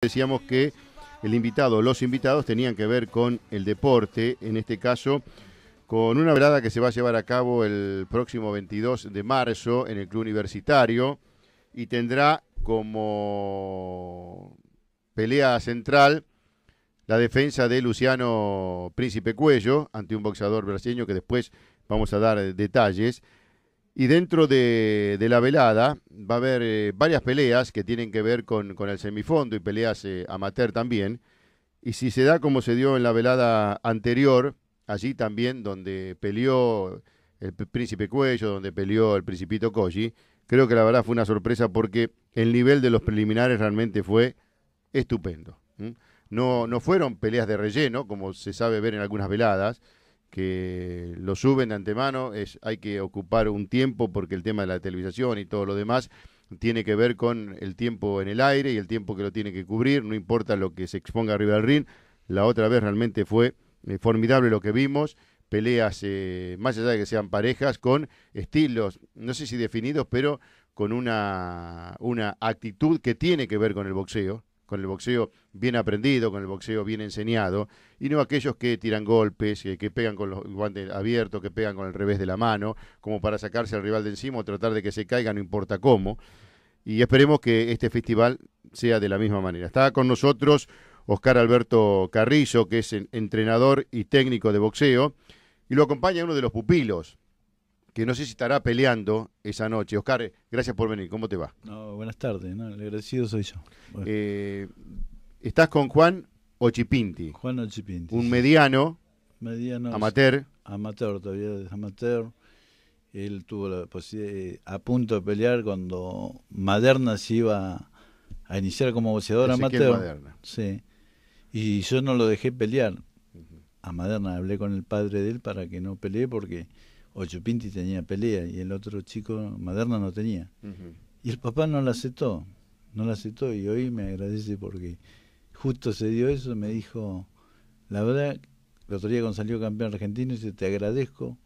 Decíamos que el invitado, los invitados tenían que ver con el deporte, en este caso con una velada que se va a llevar a cabo el próximo 22 de marzo en el Club Universitario y tendrá como pelea central la defensa de Luciano Príncipe Cuello ante un boxeador brasileño que después vamos a dar detalles. Y dentro de, la velada va a haber eh, varias peleas que tienen que ver con, el semifondo y peleas eh, amateur también. Y si se da como se dio en la velada anterior, allí también donde peleó el príncipe Cuello, donde peleó el principito Koji, creo que la verdad fue una sorpresa porque el nivel de los preliminares realmente fue estupendo. No, no fueron peleas de relleno, como se sabe ver en algunas veladas, que lo suben de antemano, es, hay que ocupar un tiempo porque el tema de la televisación y todo lo demás tiene que ver con el tiempo en el aire y el tiempo que lo tiene que cubrir, no importa lo que se exponga arriba del ring. La otra vez realmente fue eh, formidable lo que vimos, peleas, eh, más allá de que sean parejas, con estilos, no sé si definidos, pero con una, una actitud que tiene que ver con el boxeo, con el boxeo bien aprendido, con el boxeo bien enseñado, y no aquellos que tiran golpes, eh, que, pegan con los guantes abiertos, que pegan con el revés de la mano, como para sacarse al rival de encima o tratar de que se caiga, no importa cómo. Y esperemos que este festival sea de la misma manera. Está con nosotros Oscar Alberto Carrillo, que es entrenador y técnico de boxeo, y lo acompaña uno de los pupilos, que no sé si estará peleando esa noche. Oscar, gracias por venir. ¿Cómo te va? No, buenas tardes. No, el agradecido soy yo. Eh, estás con Juan Ochipinti. Juan Ochipinti. Un mediano. Mediano. Amateur. Amateur, todavía es amateur. Él tuvo la posibilidad, eh, a punto de pelear cuando Maderna se iba a iniciar como boxeador amateur. Maderna. Sí. Y yo no lo dejé pelear. A Maderna hablé con el padre de él para que no pelee porque Pinti tenía pelea y el otro chico, Maderna, no tenía. Y el papá no la aceptó, no la aceptó y hoy me agradece porque justo se dio eso, me dijo, la verdad, el otro día cuando salió campeón argentino, dice, te agradezco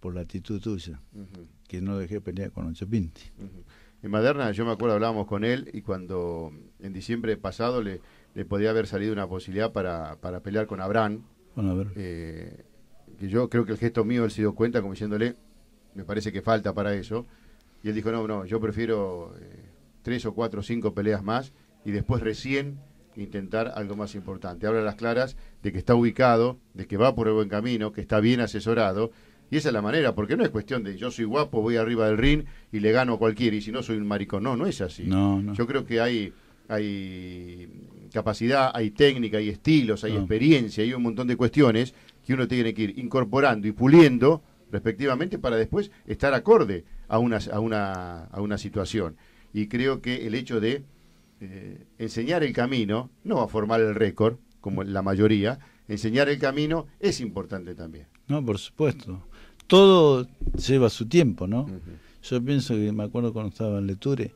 por la actitud tuya, que no dejé pelear con Ocho Pinti. En Maderna, yo me acuerdo, hablábamos con él y cuando en diciembre pasado le, podía haber salido una posibilidad para, pelear con Abraham. Bueno, a que yo creo que el gesto mío él se dio cuenta como diciéndole, me parece que falta para eso. Y él dijo, no, no, yo prefiero eh, tres o cuatro o cinco peleas más y después recién intentar algo más importante. Habla a las claras de que está ubicado, de que va por el buen camino, que está bien asesorado. Y esa es la manera, porque no es cuestión de yo soy guapo, voy arriba del ring y le gano a cualquiera, y si no soy un maricón. No, no es así. No, Yo creo que hay, hay capacidad, hay técnica, hay estilos, hay experiencia, hay un montón de cuestiones que uno tiene que ir incorporando y puliendo respectivamente para después estar acorde a una, situación. Y creo que el hecho de eh, enseñar el camino, no a formar el récord, como la mayoría, enseñar el camino es importante también. No, por supuesto. Todo lleva su tiempo, ¿no? Yo pienso que me acuerdo cuando estaba en Leture,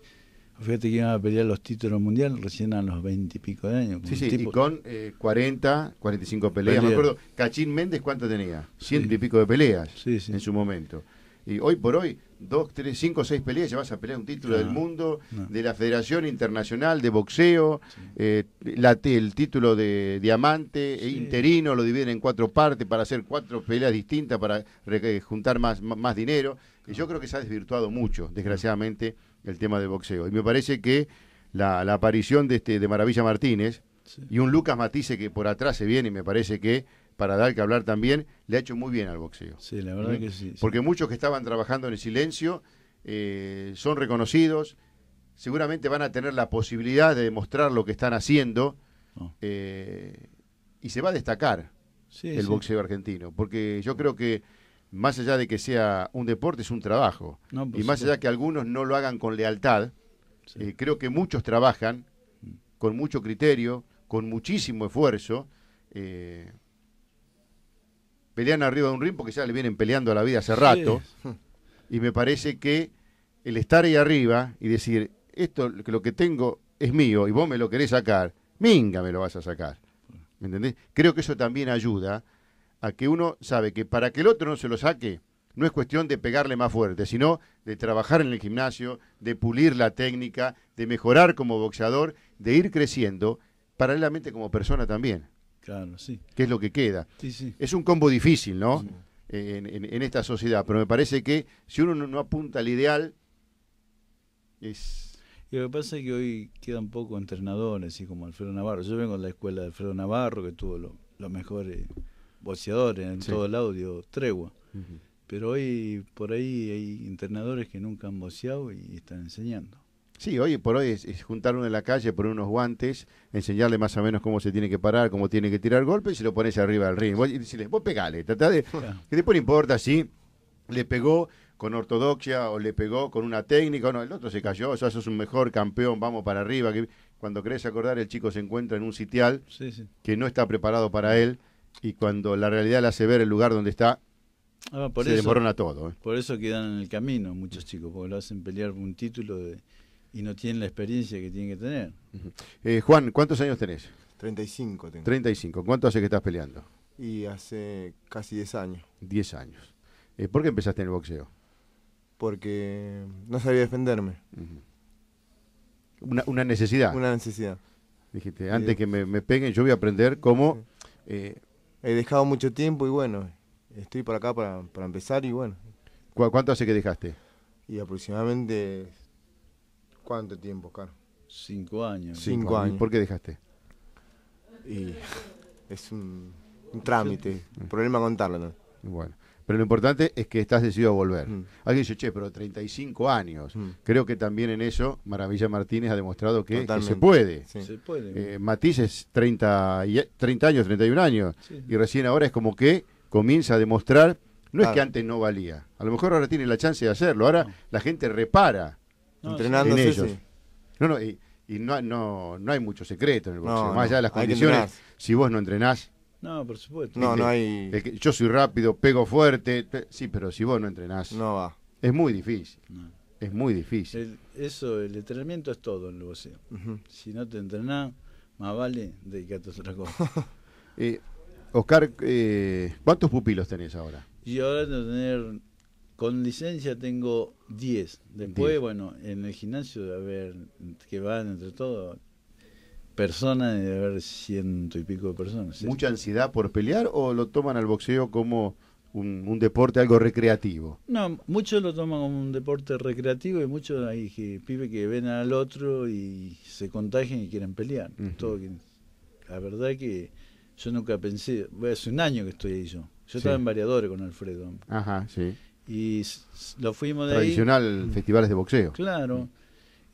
Fíjate que iban a pelear los títulos mundiales recién a los 20 y pico de años. Sí, sí, y con 40, eh, 45 peleas. Me acuerdo, Cachín Méndez, ¿cuánto tenía? Ciento y pico de peleas en su momento. Y hoy por hoy, dos, tres, cinco, seis peleas, ya vas a pelear un título del ah, mundo, de la Federación Internacional de Boxeo, eh, el título de diamante, e interino, lo dividen en cuatro partes para hacer cuatro peleas distintas, para eh, juntar más, más dinero. Ah. Y yo creo que se ha desvirtuado mucho, desgraciadamente el tema del boxeo. Y me parece que la, aparición de, este, de Maravilla Martínez y un Lucas Matisse que por atrás se viene, me parece que para dar que hablar también, le ha hecho muy bien al boxeo. Sí, la verdad ¿Mm? que sí. Porque muchos que estaban trabajando en el silencio eh, son reconocidos, seguramente van a tener la posibilidad de demostrar lo que están haciendo eh, y se va a destacar el boxeo argentino, porque yo creo que más allá de que sea un deporte, es un trabajo. y más allá de que algunos no lo hagan con lealtad, eh, creo que muchos trabajan con mucho criterio, con muchísimo esfuerzo. Eh, pelean arriba de un ring porque ya le vienen peleando a la vida hace rato. Y me parece que el estar ahí arriba y decir, esto lo que tengo es mío y vos me lo querés sacar, minga me lo vas a sacar. ¿Me ¿Entendés? Creo que eso también ayuda a que uno sabe que para que el otro no se lo saque, no es cuestión de pegarle más fuerte, sino de trabajar en el gimnasio, de pulir la técnica, de mejorar como boxeador, de ir creciendo paralelamente como persona también. Claro, sí. Que es lo que queda. Sí, sí. Es un combo difícil, ¿no? En, en, esta sociedad, pero me parece que si uno no, apunta al ideal, es... Y lo que pasa es que hoy quedan pocos entrenadores, y como Alfredo Navarro. Yo vengo de la escuela de Alfredo Navarro, que tuvo los mejores... Eh, boceadores en todo el audio, tregua. Pero hoy por ahí hay entrenadores que nunca han boceado y están enseñando. Sí, hoy por hoy es, juntar uno en la calle, poner unos guantes, enseñarle más o menos cómo se tiene que parar, cómo tiene que tirar golpe y se lo pones arriba del ring. Vos, y decirle, vos pegale, tratá de. Que después no importa si le pegó con ortodoxia o le pegó con una técnica, o no, el otro se cayó, o sea, sos un mejor campeón, vamos para arriba. Que, cuando querés acordar, el chico se encuentra en un sitial que no está preparado para él y cuando la realidad le hace ver el lugar donde está, se ah, por se todo. ¿eh? Por eso quedan en el camino muchos chicos, porque lo hacen pelear por un título y no tienen la experiencia que tienen que tener. Eh, Juan, ¿cuántos años tenés? 35 tengo. 35. ¿Cuánto hace que estás peleando? Y hace casi 10 años. 10 años. Eh, ¿Por qué empezaste en el boxeo? Porque no sabía defenderme. una, necesidad. Una necesidad. Dijiste, antes que me, peguen, yo voy a aprender cómo he dejado mucho tiempo y bueno, estoy por acá para, para empezar y bueno. ¿Cuánto hace que dejaste? Y aproximadamente, ¿cuánto tiempo, Carlos? Cinco años. Cinco, años. ¿Por qué dejaste? Y es un, trámite, un problema contarlo. Bueno pero lo importante es que estás decidido a volver. Mm. Alguien dice, che, pero 35 años. Mm. Creo que también en eso Maravilla Martínez ha demostrado que, se puede. Eh, Matiz es 30, 30 años, 31 años, y recién ahora es como que comienza a demostrar, no es que antes no valía, a lo mejor ahora tiene la chance de hacerlo, ahora la gente repara entrenando ellos. No, no, y, no, no, hay mucho secreto en el boxeo, más allá de las condiciones, si vos no entrenás, no, por supuesto. No, no hay. yo soy rápido, pego fuerte. Sí, pero si vos no entrenás. No va. Es muy difícil. Es muy difícil. eso, el entrenamiento es todo en el boxeo. Si no te entrenás, más vale dedicarte a otra cosa. Eh, Oscar, eh, ¿cuántos pupilos tenés ahora? Y ahora tengo tener. Con licencia tengo 10. Después, bueno, en el gimnasio, a ver, que van entre todos, personas, de haber ciento y pico de personas. ¿Mucha ansiedad por pelear o lo toman al boxeo como un, deporte, algo recreativo? No, muchos lo toman como un deporte recreativo y muchos hay que, pibes que ven al otro y se contagian y quieren pelear. Todo la verdad que yo nunca pensé, hace un año que estoy ahí yo. Yo estaba en Variadores con Alfredo. Ajá, sí. Y lo fuimos de ahí. Tradicional mm. festivales de boxeo. Claro.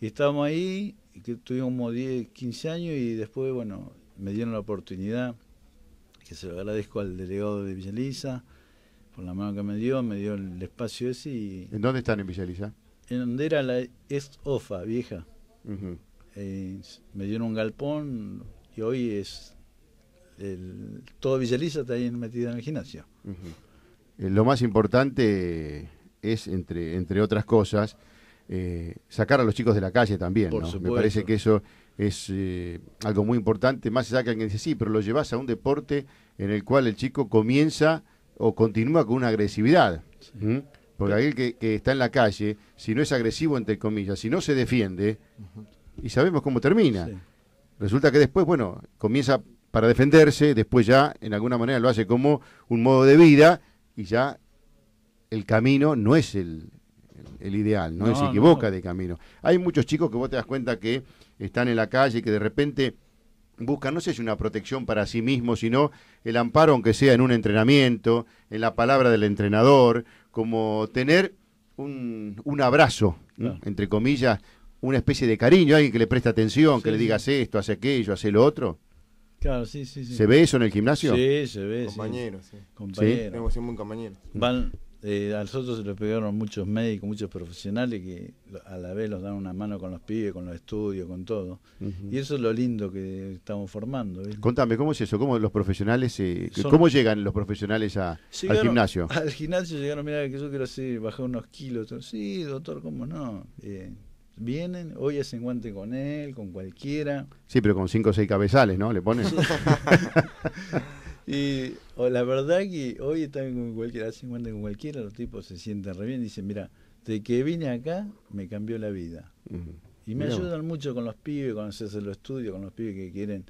Y estábamos ahí que tuvimos como 10, 15 años y después, bueno, me dieron la oportunidad, que se lo agradezco al delegado de Villa por la mano que me dio, me dio el espacio ese y... ¿En dónde están en Villaliza? En donde era la ex OFA, vieja. Eh, me dieron un galpón y hoy es... todo Villaliza está ahí metido en el gimnasio. Eh, lo más importante es, entre, entre otras cosas, eh, sacar a los chicos de la calle también. Me parece que eso es eh, algo muy importante, más allá que alguien dice, sí, pero lo llevas a un deporte en el cual el chico comienza o continúa con una agresividad. Porque aquel que, está en la calle, si no es agresivo, entre comillas, si no se defiende, y sabemos cómo termina. Resulta que después, bueno, comienza para defenderse, después ya en alguna manera lo hace como un modo de vida y ya el camino no es el, el ideal, ¿no? se equivoca de camino. Hay muchos chicos que vos te das cuenta que están en la calle y que de repente buscan, no sé si una protección para sí mismo, sino el amparo, aunque sea en un entrenamiento, en la palabra del entrenador, como tener un, abrazo, entre comillas, una especie de cariño, alguien que le preste atención, que le digas esto, hace aquello, hace lo otro. Claro, sí, sí, sí. ¿Se ve eso en el gimnasio? Sí, se ve. Compañeros, sí. sí. Tenemos un compañero. Van, eh, a nosotros se lo pegaron muchos médicos, muchos profesionales que a la vez los dan una mano con los pibes, con los estudios, con todo. Y eso es lo lindo que estamos formando. Contame, ¿cómo es eso? ¿Cómo los profesionales, eh, cómo llegan los profesionales al gimnasio? Al gimnasio llegaron, mira que yo quiero así, bajar unos kilos. Sí, doctor, ¿cómo no? Eh, vienen, hoy hacen guante con él, con cualquiera. Sí, pero con cinco o seis cabezales, ¿no? Le ponen. Y la verdad que hoy están con cualquiera, se encuentran con cualquiera, los tipos se sienten re bien, dicen, mira, de que vine acá me cambió la vida. Y me ayudan mucho con los pibes, con hacerse los estudios, con los pibes que quieren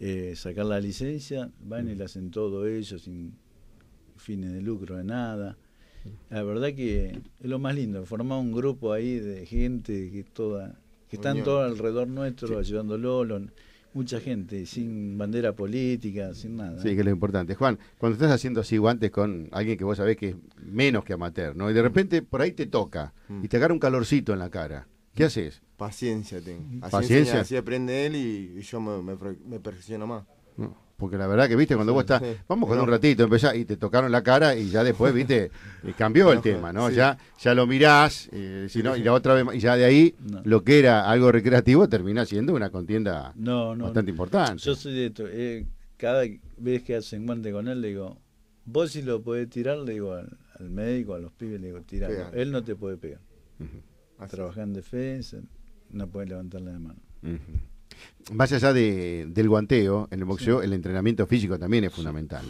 eh, sacar la licencia, van y la hacen todo ellos, sin fines de lucro, de nada. La verdad que es lo más lindo, formar un grupo ahí de gente que toda que están todos alrededor nuestro ayudando ayudándolo, lo, mucha gente, sin bandera política, sin nada. Sí, que es lo importante. Juan, cuando estás haciendo así guantes con alguien que vos sabés que es menos que amateur, ¿no? Y de repente por ahí te toca mm. y te agarra un calorcito en la cara. ¿Qué haces? Paciencia tengo. Paciencia. así aprende él y, yo me, perfecciono más. Porque la verdad que, viste, cuando vos estás, vamos con un ratito, empezás y te tocaron la cara y ya después, viste, eh, cambió el tema, ¿no? Ya ya lo mirás, eh, y la otra vez, y ya de ahí, lo que era algo recreativo termina siendo una contienda bastante importante. Yo soy de esto, eh, cada vez que hacen guante con él, le digo, vos si lo podés tirar, le digo al, médico, a los pibes, le digo, tiralo, él no te puede pegar. Uh Trabajar en defensa, no puede levantarle la mano más allá del guanteo, en el boxeo el entrenamiento físico también es fundamental,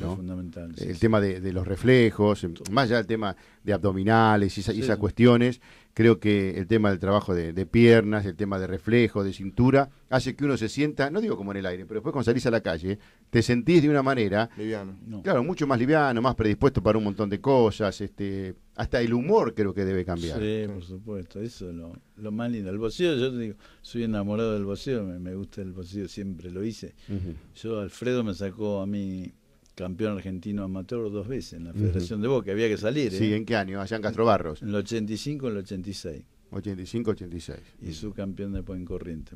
el tema de, los reflejos, em, más allá del tema de abdominales y, esas cuestiones, creo que el tema del trabajo de, piernas, el tema de reflejos, de cintura, hace que uno se sienta, no digo como en el aire, pero después cuando salís a la calle, te sentís de una manera... Liviano. Claro, mucho más liviano, más predispuesto para un montón de cosas, este hasta el humor creo que debe cambiar. Sí, por supuesto, eso es lo, más lindo. El boxeo, yo te digo, soy enamorado del boxeo, me gusta el bolsillo siempre lo hice. Yo, Alfredo me sacó a mí campeón argentino amateur dos veces en la Federación de Boca, había que salir. ¿eh? Sí, ¿en qué año? Allá en Castro Barros. En el 85, en el 86. 85, 86. Y su campeón subcampeón de Poen Corriente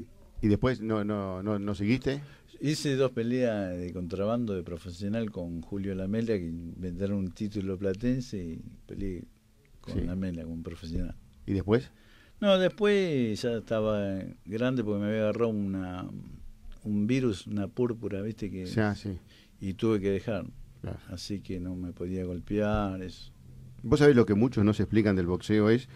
Y, después no, no, no, seguiste? Hice dos peleas de contrabando de profesional con Julio Lamela, que inventaron un título platense y peleé con la Lamela, con un profesional. ¿Y después? No, después ya estaba grande porque me había agarrado una, un virus, una púrpura, ¿viste? que ah, Y tuve que dejar. Así que no me podía golpear. Eso. Vos sabés lo que muchos no se explican del boxeo es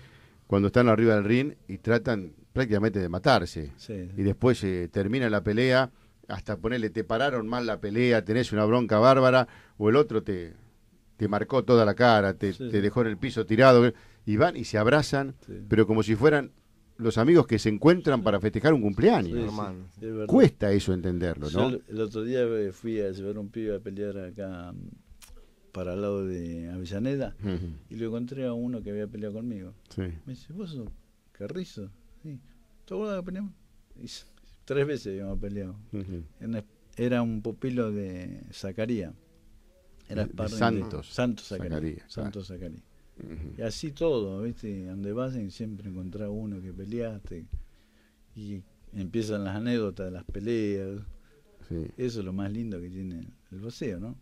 cuando están arriba del ring y tratan prácticamente de matarse. Y después se eh, termina la pelea, hasta ponerle, te pararon mal la pelea, tenés una bronca bárbara, o el otro te, te marcó toda la cara, te dejó en el piso tirado y van y se abrazan, pero como si fueran los amigos que se encuentran para festejar un cumpleaños. Cuesta eso entenderlo, ¿no? el, otro día eh, fui a llevar un pibe a pelear acá mm, para el lado de Avellaneda y lo encontré a uno que había peleado conmigo. Me dice, ¿vos sos Carrizo? ¿Te acuerdas que peleamos? tres veces habíamos peleado. Era un pupilo de Zacarías. Era de Santos. Santos Zacarías Santos Zacarías. Y así todo, ¿viste? Donde vas siempre encontrás uno que peleaste. Y empiezan las anécdotas de las peleas. Eso es lo más lindo que tiene el boxeo, ¿no?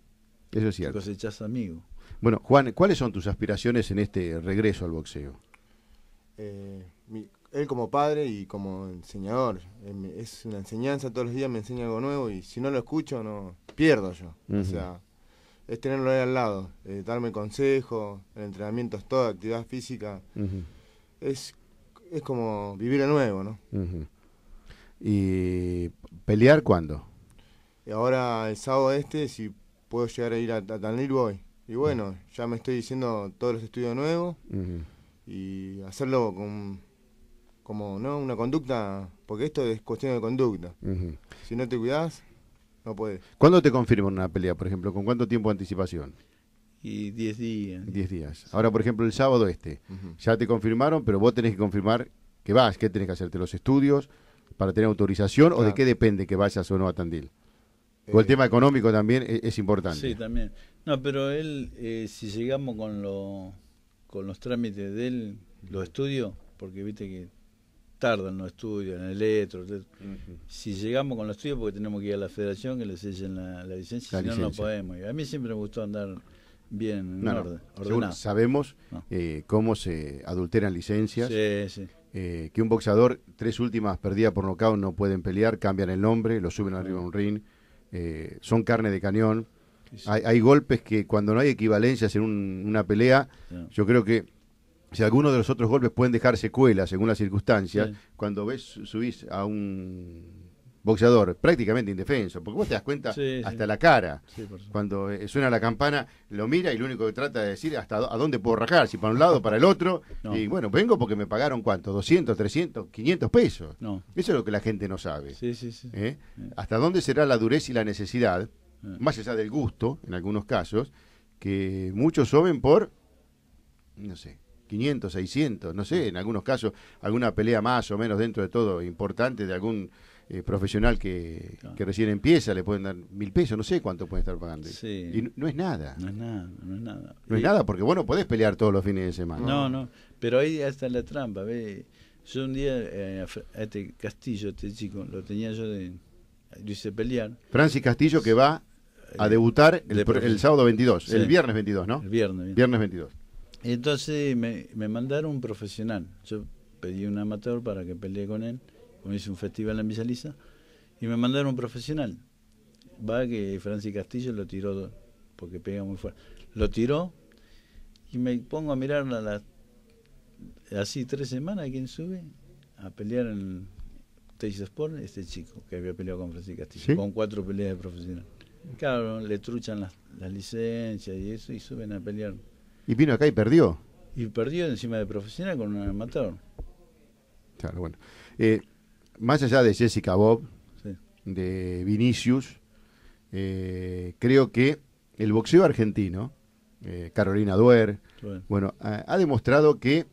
Eso es cierto. Cosechas amigos. Bueno, Juan, ¿cuáles son tus aspiraciones en este regreso al boxeo? Eh, él como padre y como enseñador, eh, es una enseñanza, todos los días me enseña algo nuevo y si no lo escucho, no pierdo yo. O sea, es tenerlo ahí al lado, eh, darme consejos, entrenamiento es toda actividad física. es, es como vivir de nuevo, ¿no? ¿Y pelear cuándo? Y ahora el sábado este, si puedo llegar a ir a, a voy. Y bueno, ya me estoy diciendo todos los estudios nuevos y hacerlo con como no una conducta porque esto es cuestión de conducta si no te cuidas no puede. ¿Cuándo te confirman una pelea, por ejemplo? ¿Con cuánto tiempo de anticipación? Y 10 días. 10 días. Ahora, por ejemplo, el sábado este. Ya te confirmaron, pero vos tenés que confirmar que vas. que tenés que hacerte? ¿Los estudios? ¿Para tener autorización? ¿O de qué depende que vayas o no a Tandil? o el eh, tema económico también e-, es, importante. Sí, también. No, pero él, eh, si llegamos con, con los trámites de él, los estudios, porque viste que tardan los estudios, en el electro. Si llegamos con los estudios, porque tenemos que ir a la federación que les echen la, licencia, si no, no podemos. a mí siempre me gustó andar bien, en sabemos eh, cómo se adulteran licencias. Eh, que un boxeador, tres últimas perdidas por nocaut, no pueden pelear, cambian el nombre, lo suben arriba a un ring, eh, son carne de cañón. Hay, golpes que cuando no hay equivalencias en una pelea, yo creo que si alguno de los otros golpes pueden dejar secuelas según las circunstancias, cuando ves subís a un boxeador prácticamente indefenso, porque vos te das cuenta hasta la cara. cuando eh, suena la campana, lo mira y lo único que trata de decir hasta a dónde puedo rajar, si para un lado, para el otro. Y bueno, vengo porque me pagaron cuánto, 200, 300, 500 pesos. Eso es lo que la gente no sabe. ¿Eh? Hasta dónde será la dureza y la necesidad, ah. más allá del gusto, en algunos casos, que muchos soben por, no sé, 500, 600, no sé, mm. en algunos casos alguna pelea más o menos dentro de todo importante de algún eh, profesional que, recién empieza, le pueden dar mil pesos, no sé cuánto pueden estar pagando. Y no, es nada. No es nada, no es nada. No es nada porque, bueno, podés pelear todos los fines de semana. No, no, pero ahí está la trampa. ¿ve? Yo un día eh, a este Castillo, este chico, lo tenía yo de... pelear. Francis Castillo que va a eh, debutar el, sábado 22, el viernes 22, ¿no? El Viernes, viernes 22. Entonces me, mandaron un profesional. Yo pedí un amateur para que pelee con él, como hice un festival en Villaliza, y me mandaron un profesional. Va que Francis Castillo lo tiró, porque pega muy fuerte. Lo tiró y me pongo a mirar así tres semanas quién sube a pelear en Texas Sport, este chico que había peleado con Francis Castillo, con cuatro peleas de profesional. Claro, le truchan las, las licencias y eso y suben a pelear y vino acá y perdió. Y perdió encima de profesional con un amateur. Claro, bueno. Eh, más allá de Jessica Bob, de Vinicius, eh, creo que el boxeo argentino, eh, Carolina Duer, bueno, ha, demostrado que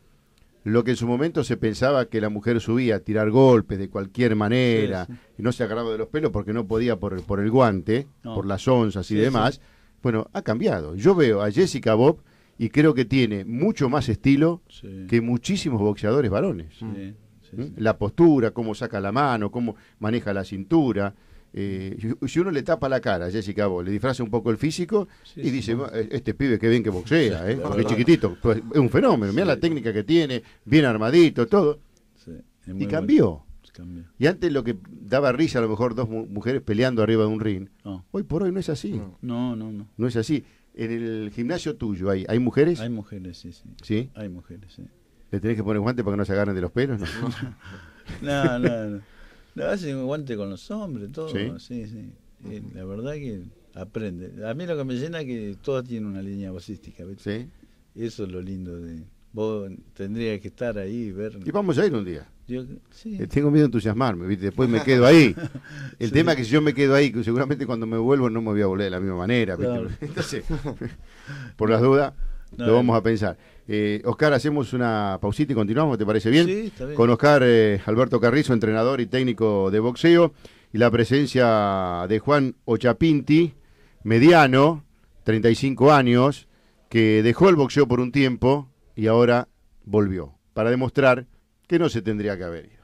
lo que en su momento se pensaba que la mujer subía a tirar golpes de cualquier manera, y no se agarraba de los pelos porque no podía por, por el guante, por las onzas y demás, bueno, ha cambiado. Yo veo a Jessica Bob y creo que tiene mucho más estilo que muchísimos boxeadores varones. ¿Mm? la postura, cómo saca la mano, cómo maneja la cintura. Eh, si uno le tapa la cara, Jessica, vos, le disfraza un poco el físico y dice, e-, este pibe qué bien que boxea, ¿eh? Porque es chiquitito, pues, es un fenómeno, mira la técnica que tiene, bien armadito, todo. y cambió. Y antes lo que daba risa, a lo mejor dos mujeres peleando arriba de un ring, ah. hoy por hoy no es así. no, no. No, no es así. En el gimnasio tuyo, ¿hay, ¿hay mujeres? Hay mujeres, sí, sí. ¿Sí? Hay mujeres, sí. ¿Le tenés que poner guante para que no se agarren de los pelos? No, no, no. no. hace un guante con los hombres, todo. Sí, sí. sí. la verdad que aprende. A mí lo que me llena es que todas tienen una línea basística, ¿ves? Sí. Eso es lo lindo de, Vos tendrías que estar ahí y ver. Y vamos a ir un día. Eh, tengo miedo de entusiasmarme, ¿viste? después me quedo ahí. El tema es que si yo me quedo ahí, que seguramente cuando me vuelvo no me voy a volver de la misma manera. Entonces, por las dudas, lo eh. vamos a pensar. Eh, Oscar, hacemos una pausita y continuamos, ¿te parece bien? Sí, Con Oscar Alberto Carrizo, entrenador y técnico de boxeo, y la presencia de Juan Ochapinti, mediano, 35 años, que dejó el boxeo por un tiempo, y ahora volvió para demostrar que no se tendría que haber ido.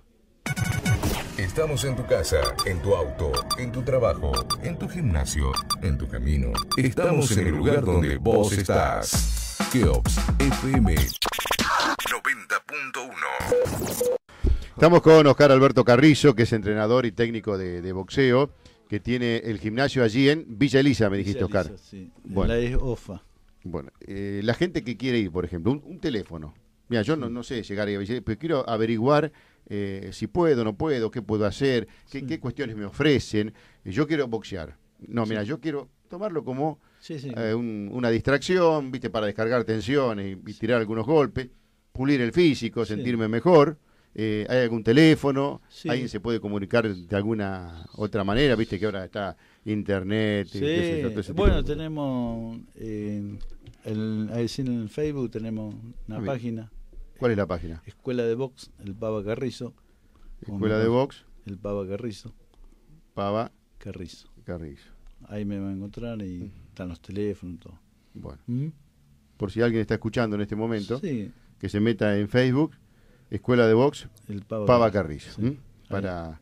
Estamos en tu casa, en tu auto, en tu trabajo, en tu gimnasio, en tu camino. Estamos en el lugar donde vos estás. Keops FM 90.1. Estamos con Oscar Alberto Carrillo, que es entrenador y técnico de, boxeo, que tiene el gimnasio allí en Villa Elisa, me dijiste, Oscar. Bueno. La es OFA. Bueno, eh, la gente que quiere ir, por ejemplo, un, teléfono. Mira, yo no, sé llegar a pero quiero averiguar eh, si puedo, no puedo, qué puedo hacer, qué, qué cuestiones me ofrecen. Yo quiero boxear. No, mira, yo quiero tomarlo como eh, una distracción, viste, para descargar tensiones y tirar algunos golpes, pulir el físico, sentirme mejor. Eh, hay algún teléfono, alguien se puede comunicar de alguna otra manera, viste que ahora está internet. bueno, tenemos eh, en Facebook tenemos una ah, página. ¿Cuál es la página? Escuela de Box, el Pava Carrizo. Escuela de Box. El Pava Carrizo. Pava Carrizo. Carrizo. Ahí me va a encontrar y están los teléfonos, y todo. Bueno. ¿Mm? Por si alguien está escuchando en este momento, que se meta en Facebook escuela de box, el Pava, Carrillo. Para.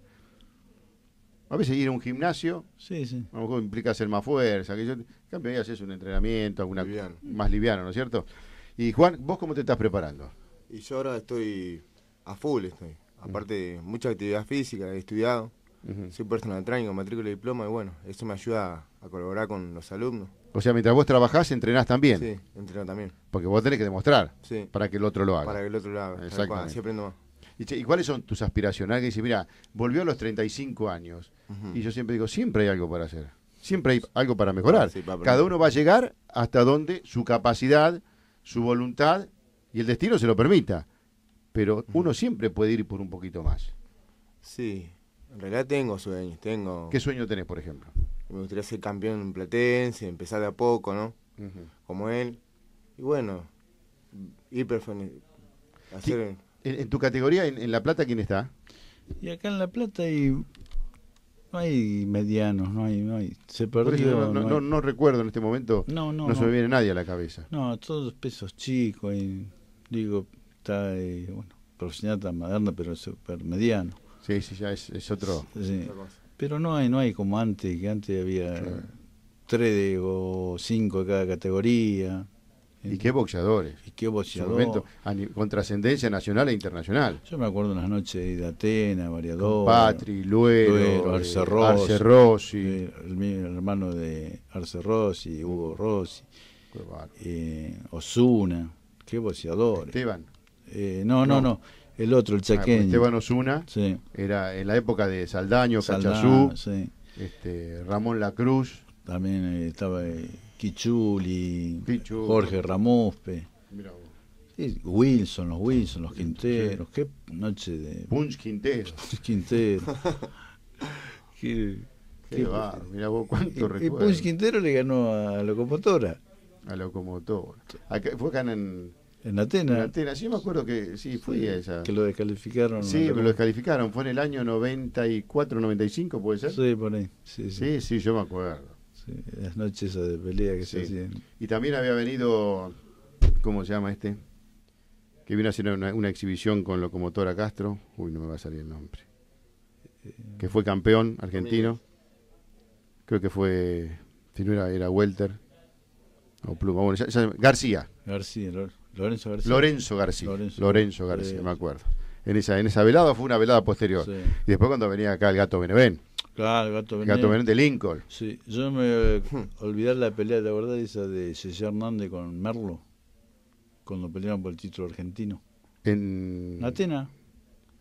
A veces ir a un gimnasio, sí, sí. a lo mejor implica hacer más fuerza. Que yo, en cambio, ahí haces un entrenamiento, alguna, más liviano, ¿no es cierto? Y Juan, ¿vos cómo te estás preparando? Y yo ahora estoy a full, estoy. Aparte, de mucha actividad física, he estudiado. Soy personal training, matrícula y diploma, y bueno, eso me ayuda a colaborar con los alumnos. O sea, mientras vos trabajás, entrenás también. Sí, entreno también. Porque vos tenés que demostrar para que el otro lo haga. Para que el otro lo haga. Exacto. Y, cuáles son tus aspiraciones? Alguien dice, mira, volvió a los 35 años. Y yo siempre digo, siempre hay algo para hacer. Siempre hay algo para mejorar. Cada uno va a llegar hasta donde su capacidad, su voluntad y el destino se lo permita. Pero uno siempre puede ir por un poquito más. Sí, en realidad tengo sueños, tengo... ¿Qué sueño tenés, por ejemplo? me gustaría ser campeón en Platense, empezar de a poco, ¿no? Como él. Y bueno, ir hacer... ¿En, tu categoría, en, La Plata, quién está? Y acá en La Plata hay... No hay medianos, no hay, no hay. Se perdió. no, no, recuerdo en este momento. No, no, no se me viene nadie a la cabeza. No, todos los pesos chicos. Y, digo, está, eh, bueno, profesional tan moderno, pero super mediano. Sí, sí, ya es, es otro. Pero no hay, no hay como antes, que antes había tres o cinco de cada categoría. Y qué boxeadores. Y qué boxeadores. Con trascendencia nacional e internacional. Yo me acuerdo unas noches de Atena, Variador. Patri, Luero, eh, Arce, Rossi, eh, El, hermano de Arce Rossi, Hugo Rossi. Eh, Osuna. Qué boxeadores. Esteban. no, no, no, el otro, el ah, chaqueño. Esteban Osuna. Sí. Era en la época de Saldaño, Saldaño Cachazú. Sí. Este, Ramón Lacruz. También eh, estaba eh, Kichuli, Quichuli, Jorge Ramospe. Mirá vos. Wilson, los Wilson, los Quinteros. Qué noche de. Punch Quintero. Punch Quintero. qué, qué, vos cuánto recuerdo. Y Punch Quintero le ganó a Locomotora. A Locomotora. fue acá en en Atenas. En Atenas, sí, me acuerdo que sí, fui a esa. Que lo descalificaron. Sí, me lo descalificaron. Fue en el año 94, 95, ¿puede ser? Sí, por ahí. Sí, sí, yo me acuerdo. las noches de pelea que se hacían. Y también había venido, ¿cómo se llama este? Que vino a hacer una, exhibición con Locomotora Castro. Uy, no me va a salir el nombre. Eh, que fue campeón argentino. Creo que fue, si no era, era Welter. O Pluma. Bueno, ya, García. García, Lorenzo García. Lorenzo García. Lorenzo, García, eh, me acuerdo. En esa, en esa velada fue una velada posterior. Y después cuando venía acá el gato Benevén. Claro, el gato Benevén. gato Benevén de Lincoln. Sí, yo me eh, hmm. olvidar la pelea, la verdad, esa de César Hernández con Merlo, cuando pelearon por el título argentino. En Atena.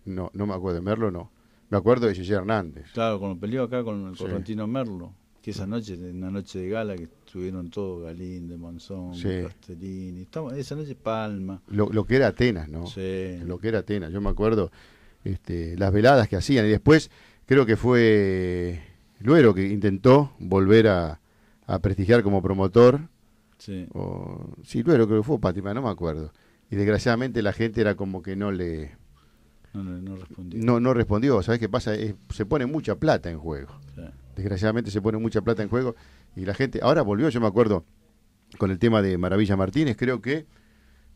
No, no me acuerdo de Merlo, no. Me acuerdo de César Hernández. Claro, cuando peleó acá con el Merlo, que esa noche, en una noche de gala que estuvieron todos, Galín, Monzón, sí. Castellini, esa noche Palma. Lo, que era Atenas, ¿no? Sí. Lo que era Atenas, yo me acuerdo este, las veladas que hacían y después creo que fue Luero que intentó volver a, prestigiar como promotor. Sí. O, sí, Luero creo que fue Pátima, no me acuerdo. Y desgraciadamente la gente era como que no le... No, no, respondió. No, respondió. ¿Sabes qué pasa? se pone mucha plata en juego. Sí desgraciadamente se pone mucha plata en juego y la gente, ahora volvió, yo me acuerdo, con el tema de Maravilla Martínez, creo que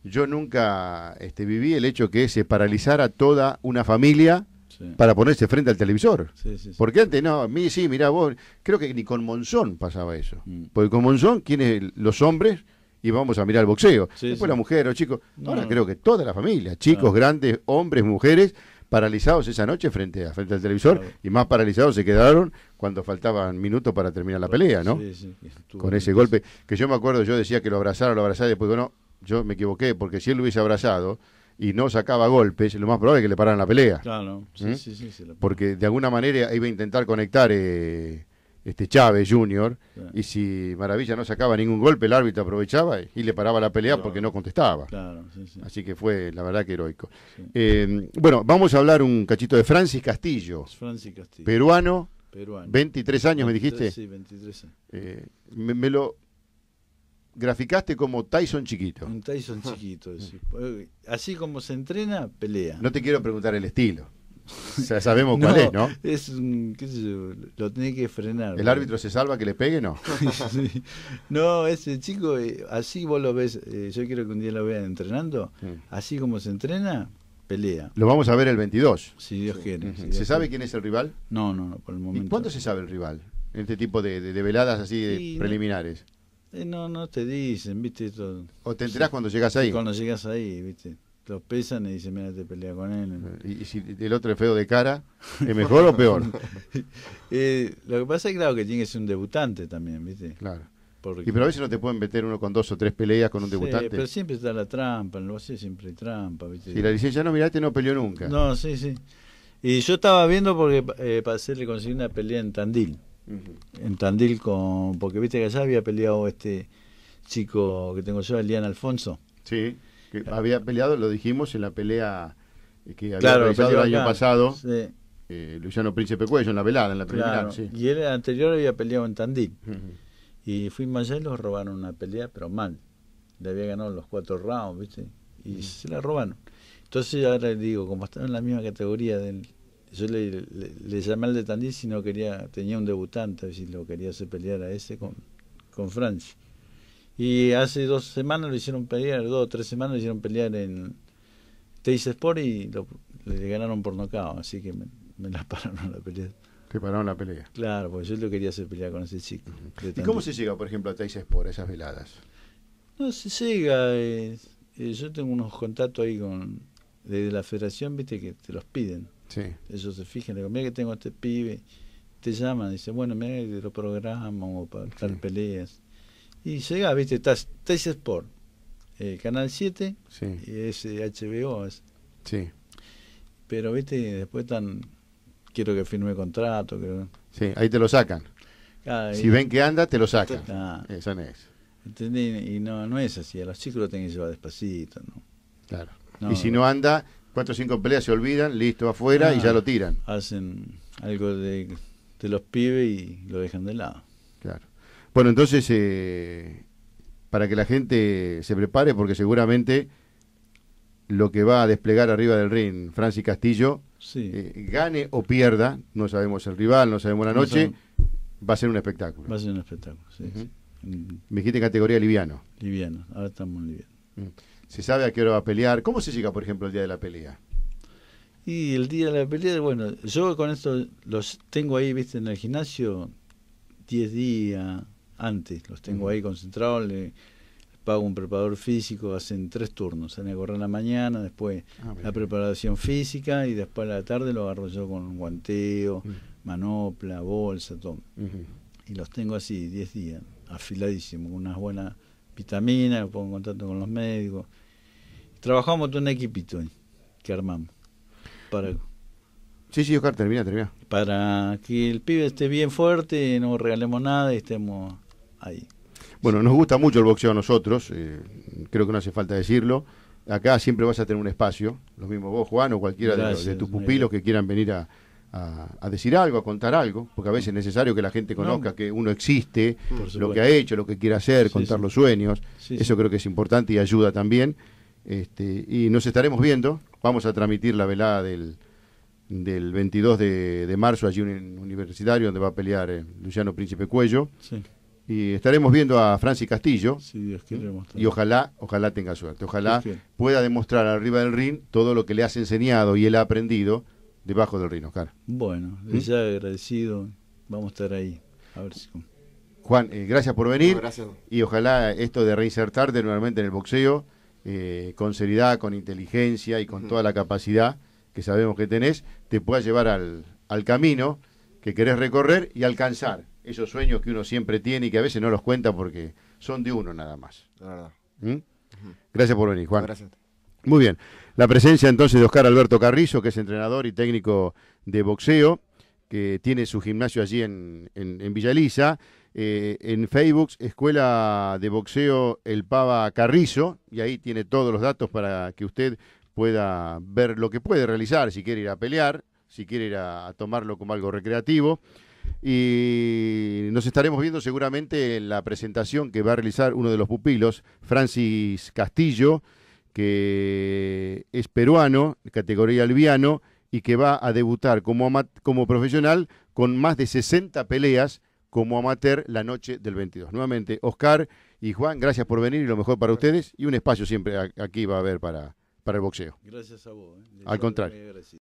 yo nunca este, viví el hecho que se paralizara toda una familia para ponerse frente al televisor. Porque antes no, a mí sí, mirá vos, creo que ni con Monzón pasaba eso. Mm. Porque con Monzón, ¿quiénes los hombres? Y vamos a mirar el boxeo. Después la mujer o chicos. Ahora creo que toda la familia, chicos, grandes, hombres, mujeres, paralizados esa noche frente, a, frente al televisor y más paralizados se quedaron cuando faltaban minutos para terminar la pelea, ¿no? Sí, sí, Con ese golpe, que yo me acuerdo, yo decía que lo abrazara, lo abrazara y después, bueno, yo me equivoqué porque si él lo hubiese abrazado y no sacaba golpes, lo más probable es que le pararan la pelea. Claro, ¿Mm? sí, sí, sí, Porque de alguna manera iba a intentar conectar eh, este Chávez Junior, y si Maravilla no sacaba ningún golpe, el árbitro aprovechaba y, le paraba la pelea porque no contestaba. Así que fue, la verdad, que heroico. Em, bueno, vamos a hablar un cachito de Francis Castillo, peruano, peruano. 23 años me dijiste. Sí, 23 eh, me, me, lo graficaste como Tyson chiquito. Un Tyson chiquito, pues, Así como se entrena, pelea. No te quiero preguntar el estilo. O sabemos cuál es, ¿no? Es lo tiene que frenar. ¿El árbitro se salva que le pegue, no? No, ese chico, eh, así vos lo ves, eh, yo quiero que un día lo vean entrenando, así como se entrena, pelea. Lo vamos a ver el 22. Si Dios quiere. ¿Se sabe quién es el rival? No, no, no, por el momento. ¿Y cuándo se sabe el rival? En este tipo de, veladas así de preliminares. Eh, no, no te dicen, viste. o te enterás cuando llegas ahí. Cuando llegas ahí, viste los pesan y dicen, mira, te pelea con él. ¿Y, si el otro es feo de cara, es mejor o peor? Eh, lo que pasa es que claro, que tiene que ser un debutante también, ¿viste? Claro. Y pero a veces no te pueden meter uno con dos o tres peleas con un sí, debutante. Pero siempre está la trampa, en lo hace siempre hay trampa, ¿viste? Si la ya no, miraste no peleó nunca. No, sí, sí. Y yo estaba viendo porque eh, pasé, le conseguí una pelea en Tandil. En Tandil con... Porque viste que allá había peleado este chico que tengo yo, Elian Alfonso. Sí había peleado, lo dijimos en la pelea eh, que había realizado el año pasado. Eh, Luciano Príncipe Cuello en la velada, en la primera Y el anterior había peleado en Tandil. Y fuimos allá y los robaron una pelea, pero mal. Le había ganado los cuatro rounds, ¿viste? Y se la robaron. Entonces ahora le digo, como están en la misma categoría del, yo le, llamé al de Tandil si no quería, tenía un debutante, si lo quería hacer pelear a ese con, con Francia. Y hace dos semanas lo hicieron pelear, dos o tres semanas lo hicieron pelear en Teis Sport y lo, le ganaron por nocao, así que me, la pararon la pelea. Te pararon la pelea. Claro, porque yo lo quería hacer pelear con ese chico. ¿Y cómo se llega, por ejemplo, a Teis Sport, esas veladas? No se llega. yo tengo unos contactos ahí con desde la federación, viste, que te los piden. Sí. Ellos se fijan, le mira que tengo a este pibe, te llaman, dicen, bueno, mira que te lo programan para peleas. Y llega, viste, estás Tays Sport, eh, Canal 7, y es HBO. Eh, sí. Pero, viste, después están, quiero que firme contrato. Sí, ahí te lo sacan. si ven que anda, te lo sacan. Eso no es. Y no, no es así, a los chicos lo tienen que llevar despacito. ¿no? Claro. y si no anda, cuatro o cinco peleas se olvidan, listo, afuera y ya ah, lo tiran. Hacen algo de, de los pibes y lo dejan de lado. Claro. Bueno, entonces, eh, para que la gente se prepare, porque seguramente lo que va a desplegar arriba del ring Francis Castillo, eh, gane o pierda, no sabemos el rival, no sabemos la noche, va a ser un espectáculo. Va a ser un espectáculo, sí. sí. Mm. Me dijiste categoría liviano. Liviano, ahora estamos en liviano. Mm. ¿Se sabe a qué hora va a pelear? ¿Cómo se llega, por ejemplo, el día de la pelea? Y el día de la pelea, bueno, yo con esto los tengo ahí, viste, en el gimnasio 10 días, antes, los tengo ahí concentrados, le, les pago un preparador físico, hacen tres turnos, salen a correr la mañana, después ah, la preparación física y después a la tarde lo agarro yo con guanteo, manopla, bolsa, todo. Y los tengo así 10 días, afiladísimos, con unas buenas vitaminas, pongo en contacto con los médicos. Trabajamos todo un equipito que armamos para Sí, sí, Oscar, termina, termina. Para que el pibe esté bien fuerte, no regalemos nada y estemos bueno, nos gusta mucho el boxeo a nosotros, eh, creo que no hace falta decirlo. Acá siempre vas a tener un espacio, lo mismo vos, Juan, o cualquiera de, tus pupilos que quieran venir a, decir algo, a contar algo, porque a veces es necesario que la gente conozca que uno existe, lo que ha hecho, lo que quiere hacer, contar los sueños. Eso creo que es importante y ayuda también. Este, y nos estaremos viendo. Vamos a transmitir la velada del, 22 de, marzo allí en un, universitario donde va a pelear eh, Luciano Príncipe Cuello. Y estaremos viendo a Francis Castillo. ¿Mm? y ojalá, ojalá tenga suerte. Ojalá pueda demostrar arriba del ring todo lo que le has enseñado y él ha aprendido debajo del ring, Oscar. Bueno, ya ¿Mm? agradecido. Vamos a estar ahí. Juan, eh, gracias por venir. Y ojalá esto de reinsertarte nuevamente en el boxeo, eh, con seriedad, con inteligencia y con toda la capacidad que sabemos que tenés, te pueda llevar al, al camino que querés recorrer y alcanzar esos sueños que uno siempre tiene y que a veces no los cuenta porque son de uno nada más. ¿Mm? Gracias por venir, Juan. Gracias. Muy bien. La presencia entonces de Oscar Alberto Carrizo, que es entrenador y técnico de boxeo, que tiene su gimnasio allí en, en, en eh, en Facebook, Escuela de Boxeo El Pava Carrizo, y ahí tiene todos los datos para que usted pueda ver lo que puede realizar, si quiere ir a pelear, si quiere ir a tomarlo como algo recreativo. Y nos estaremos viendo seguramente en la presentación que va a realizar uno de los pupilos, Francis Castillo, que es peruano, categoría albiano, y que va a debutar como, como profesional con más de 60 peleas como amateur la noche del 22. Nuevamente, Oscar y Juan, gracias por venir y lo mejor para ustedes y un espacio siempre aquí va a haber para, para el boxeo. Gracias a vos. Eh. Al contrario.